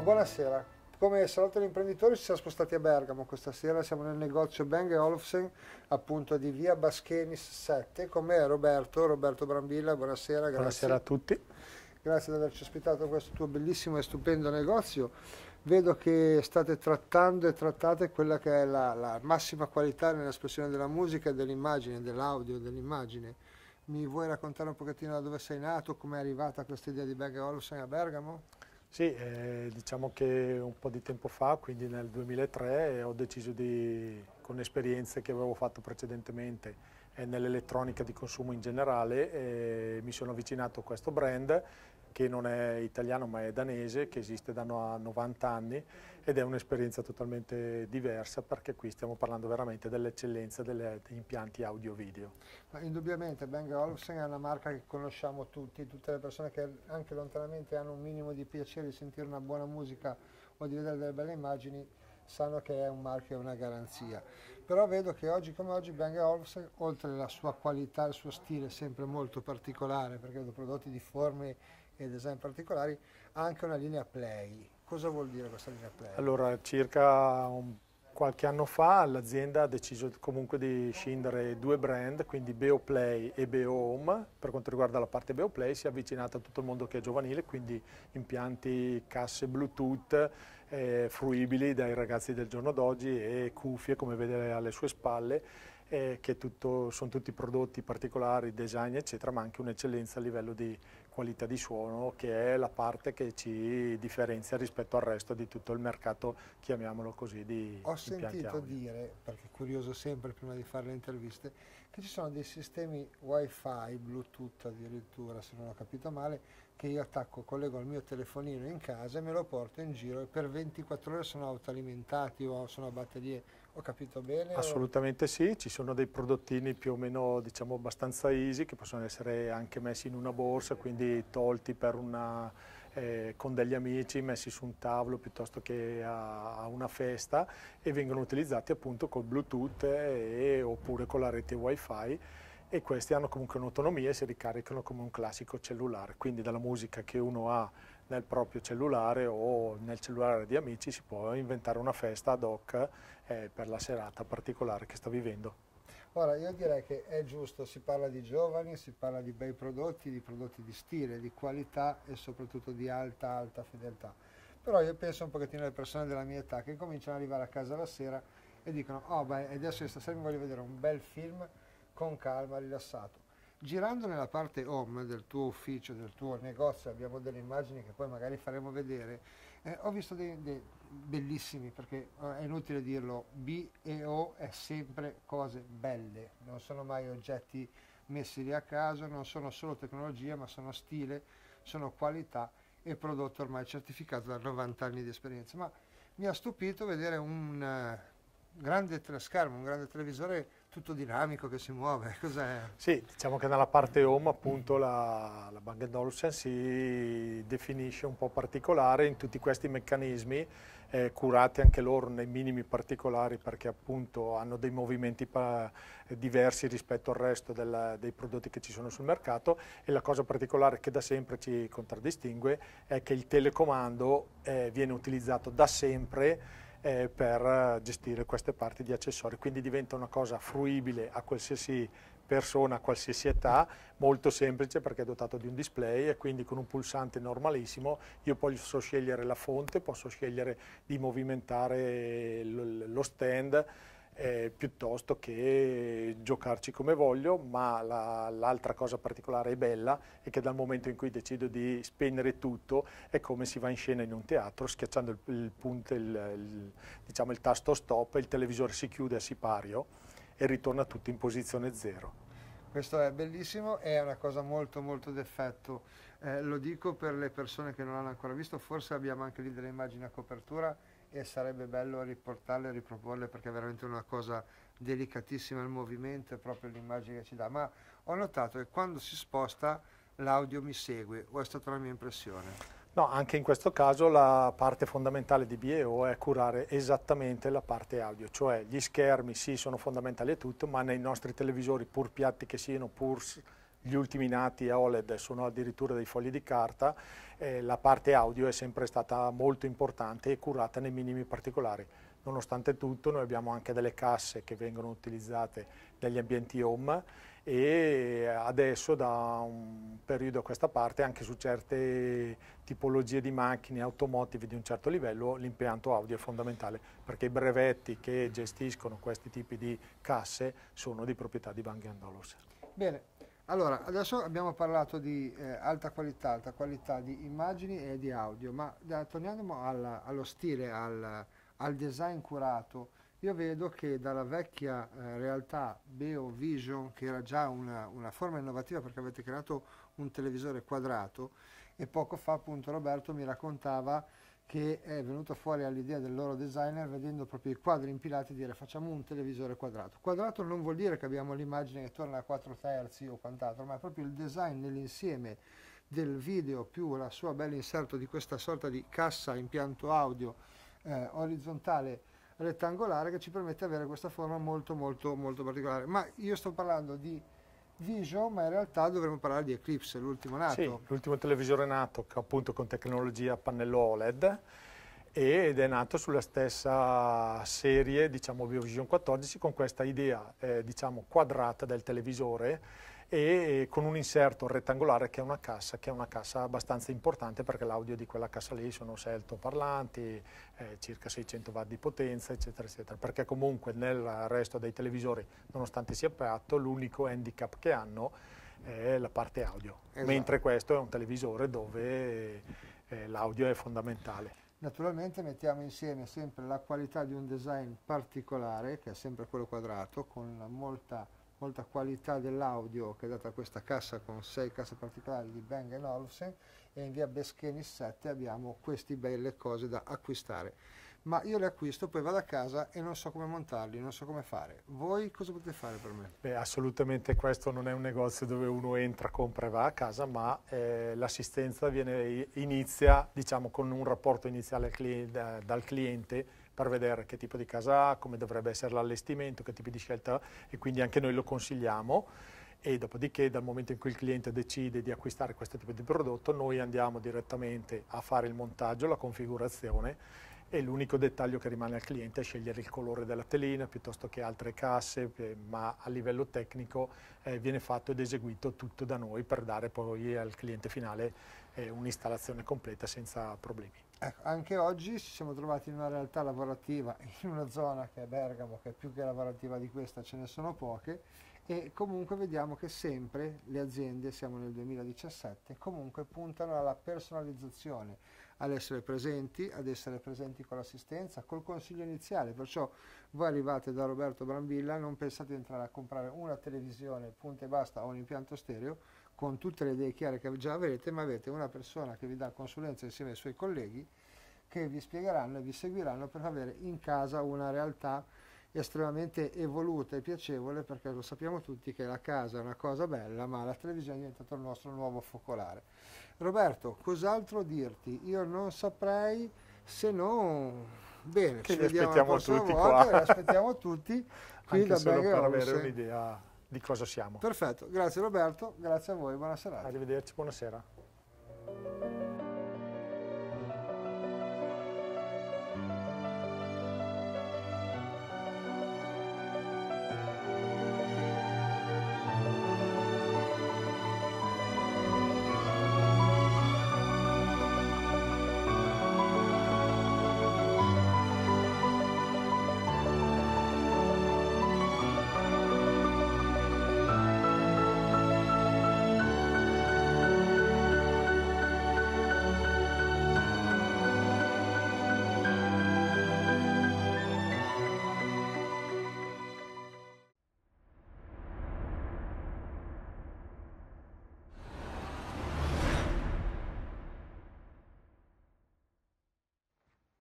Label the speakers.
Speaker 1: buonasera. Come Salotto degli Imprenditori ci siamo spostati a Bergamo questa sera, siamo nel negozio Bang Olufsen, appunto di via Baschenis 7, con Roberto, Roberto Brambilla, buonasera. Grazie. Buonasera a tutti. Grazie di averci ospitato in questo tuo bellissimo e stupendo negozio. Vedo che state trattando e trattate quella che è la, la massima qualità nell'espressione della musica, e dell'immagine, dell'audio, e dell'immagine. Mi vuoi raccontare un pochettino da dove sei nato, come è arrivata questa idea di Bang Olufsen a Bergamo?
Speaker 2: Sì, eh, diciamo che un po' di tempo fa, quindi nel 2003, ho deciso di, con esperienze che avevo fatto precedentemente eh, nell'elettronica di consumo in generale, eh, mi sono avvicinato a questo brand che non è italiano ma è danese, che esiste da 90 anni ed è un'esperienza totalmente diversa
Speaker 1: perché qui stiamo parlando veramente dell'eccellenza degli impianti audio-video. Indubbiamente Bang Olufsen è una marca che conosciamo tutti, tutte le persone che anche lontanamente hanno un minimo di piacere di sentire una buona musica o di vedere delle belle immagini sanno che è un marchio e una garanzia. Però vedo che oggi come oggi Bang Olufsen, oltre alla sua qualità, il suo stile sempre molto particolare, perché vedo prodotti di forme e design particolari, ha anche una linea Play. Cosa vuol dire questa linea Play?
Speaker 2: Allora, circa un, qualche anno fa l'azienda ha deciso comunque di scindere due brand, quindi Beoplay e Beohome. Per quanto riguarda la parte Beoplay si è avvicinata a tutto il mondo che è giovanile, quindi impianti, casse Bluetooth eh, fruibili dai ragazzi del giorno d'oggi e cuffie come vede alle sue spalle eh, che tutto, sono tutti prodotti particolari, design eccetera, ma anche un'eccellenza a livello di qualità di suono che è la parte che ci differenzia rispetto al resto di tutto il mercato, chiamiamolo così, di Ho sentito audio.
Speaker 1: dire, perché curioso sempre prima di fare le interviste, che ci sono dei sistemi wifi, bluetooth addirittura, se non ho capito male, che io attacco, collego al mio telefonino in casa e me lo porto in giro e per 24 ore sono autoalimentati o sono a batterie, ho capito bene? Assolutamente
Speaker 2: o... sì, ci sono dei prodottini più o meno diciamo abbastanza easy che possono essere anche messi in una borsa, quindi tolti una, eh, con degli amici, messi su un tavolo piuttosto che a, a una festa e vengono utilizzati appunto col Bluetooth e, oppure con la rete wifi e questi hanno comunque un'autonomia e si ricaricano come un classico cellulare, quindi dalla musica che uno ha nel proprio cellulare o nel cellulare di amici si può inventare una festa ad hoc eh, per la serata particolare che sta vivendo.
Speaker 1: Ora io direi che è giusto, si parla di giovani, si parla di bei prodotti, di prodotti di stile, di qualità e soprattutto di alta, alta fedeltà. Però io penso un pochettino alle persone della mia età che cominciano ad arrivare a casa la sera e dicono, oh beh, adesso stasera mi voglio vedere un bel film con calma, rilassato. Girando nella parte home del tuo ufficio, del tuo negozio, abbiamo delle immagini che poi magari faremo vedere, eh, ho visto dei, dei, bellissimi, perché eh, è inutile dirlo, B e O è sempre cose belle, non sono mai oggetti messi lì a caso, non sono solo tecnologia, ma sono stile, sono qualità e prodotto ormai certificato da 90 anni di esperienza. Ma mi ha stupito vedere un, eh, grande schermo, un grande televisore tutto dinamico che si muove, cos'è?
Speaker 2: Sì, diciamo che nella parte home appunto la, la Bang Olufsen si definisce un po' particolare in tutti questi meccanismi eh, curati anche loro nei minimi particolari perché appunto hanno dei movimenti eh, diversi rispetto al resto del, dei prodotti che ci sono sul mercato e la cosa particolare che da sempre ci contraddistingue è che il telecomando eh, viene utilizzato da sempre eh, per eh, gestire queste parti di accessori, quindi diventa una cosa fruibile a qualsiasi persona, a qualsiasi età, molto semplice perché è dotato di un display e quindi con un pulsante normalissimo io posso scegliere la fonte, posso scegliere di movimentare lo stand, eh, piuttosto che giocarci come voglio, ma l'altra cosa particolare e bella è che dal momento in cui decido di spegnere tutto è come si va in scena in un teatro schiacciando il, il, punto, il, il diciamo tasto stop, il televisore si chiude a sipario e ritorna tutto in posizione zero.
Speaker 1: Questo è bellissimo, è una cosa molto molto d'effetto, eh, lo dico per le persone che non l'hanno ancora visto, forse abbiamo anche lì delle immagini a copertura, e sarebbe bello riportarle e riproporle perché è veramente una cosa delicatissima il movimento e proprio l'immagine che ci dà ma ho notato che quando si sposta l'audio mi segue o è stata la mia impressione? No,
Speaker 2: anche in questo caso la parte fondamentale di BEO è curare esattamente la parte audio, cioè gli schermi sì sono fondamentali e tutto, ma nei nostri televisori pur piatti che siano, pur gli ultimi nati a OLED sono addirittura dei fogli di carta, eh, la parte audio è sempre stata molto importante e curata nei minimi particolari. Nonostante tutto noi abbiamo anche delle casse che vengono utilizzate negli ambienti home e adesso da un periodo a questa parte anche su certe tipologie di macchine automotive di un certo livello l'impianto audio è fondamentale perché i brevetti che gestiscono questi tipi di casse sono di proprietà di Bang Olufsen.
Speaker 1: Bene, allora, adesso abbiamo parlato di eh, alta qualità, alta qualità di immagini e di audio, ma da, torniamo alla, allo stile, al, al, design curato. Io vedo che dalla vecchia eh, realtà Beo Vision, che era già una, una, forma innovativa perché avete creato un televisore quadrato, e poco fa appunto Roberto mi raccontava che è venuta fuori all'idea del loro designer vedendo proprio i quadri impilati e dire facciamo un televisore quadrato. Quadrato non vuol dire che abbiamo l'immagine che torna a 4 terzi o quant'altro, ma è proprio il design nell'insieme del video più la sua bella inserto di questa sorta di cassa impianto audio eh, orizzontale rettangolare che ci permette di avere questa forma molto molto molto particolare. Ma io sto parlando di Vision, ma in realtà dovremmo parlare di Eclipse, l'ultimo nato. Sì,
Speaker 2: l'ultimo televisore nato appunto con tecnologia pannello OLED ed è nato sulla stessa serie, diciamo, BioVision 14 con questa idea, eh, diciamo, quadrata del televisore e con un inserto rettangolare che è una cassa, che è una cassa abbastanza importante perché l'audio di quella cassa lì sono 6 altoparlanti, eh, circa 600 watt di potenza, eccetera, eccetera, perché comunque nel resto dei televisori, nonostante sia piatto, l'unico handicap che hanno è la parte audio, esatto. mentre questo è un televisore dove eh, l'audio è fondamentale.
Speaker 1: Naturalmente mettiamo insieme sempre la qualità di un design particolare, che è sempre quello quadrato, con molta molta qualità dell'audio che è data questa cassa con sei casse particolari di Bang Olufsen e in via Beschini 7 abbiamo queste belle cose da acquistare ma io le acquisto, poi vado a casa e non so come montarli, non so come fare. Voi cosa potete fare per me?
Speaker 2: Beh, assolutamente questo non è un negozio dove uno entra, compra e va a casa, ma eh, l'assistenza inizia diciamo, con un rapporto iniziale cli dal cliente per vedere che tipo di casa ha, come dovrebbe essere l'allestimento, che tipi di scelta e quindi anche noi lo consigliamo e dopodiché dal momento in cui il cliente decide di acquistare questo tipo di prodotto noi andiamo direttamente a fare il montaggio, la configurazione e l'unico dettaglio che rimane al cliente è scegliere il colore della telina piuttosto che altre casse, eh, ma a livello tecnico eh, viene fatto ed eseguito tutto da noi per dare poi al cliente finale eh, un'installazione completa senza problemi.
Speaker 1: Ecco, anche oggi ci siamo trovati in una realtà lavorativa, in una zona che è Bergamo, che è più che lavorativa di questa ce ne sono poche, e comunque vediamo che sempre le aziende, siamo nel 2017, comunque puntano alla personalizzazione, all'essere presenti, ad essere presenti con l'assistenza, col consiglio iniziale, perciò voi arrivate da Roberto Brambilla, non pensate di entrare a comprare una televisione, punto e basta, o un impianto stereo, con tutte le idee chiare che già avrete, ma avete una persona che vi dà consulenza insieme ai suoi colleghi che vi spiegheranno e vi seguiranno per avere in casa una realtà estremamente evoluta e piacevole perché lo sappiamo tutti che la casa è una cosa bella ma la televisione è diventata il nostro nuovo focolare. Roberto, cos'altro dirti? Io non saprei se non... Bene, che ci vediamo aspettiamo tutti volta, qua. aspettiamo tutti qui Anche da solo per avere
Speaker 2: un'idea di cosa siamo.
Speaker 1: Perfetto, grazie Roberto, grazie a voi, buona serata. Arrivederci, buonasera.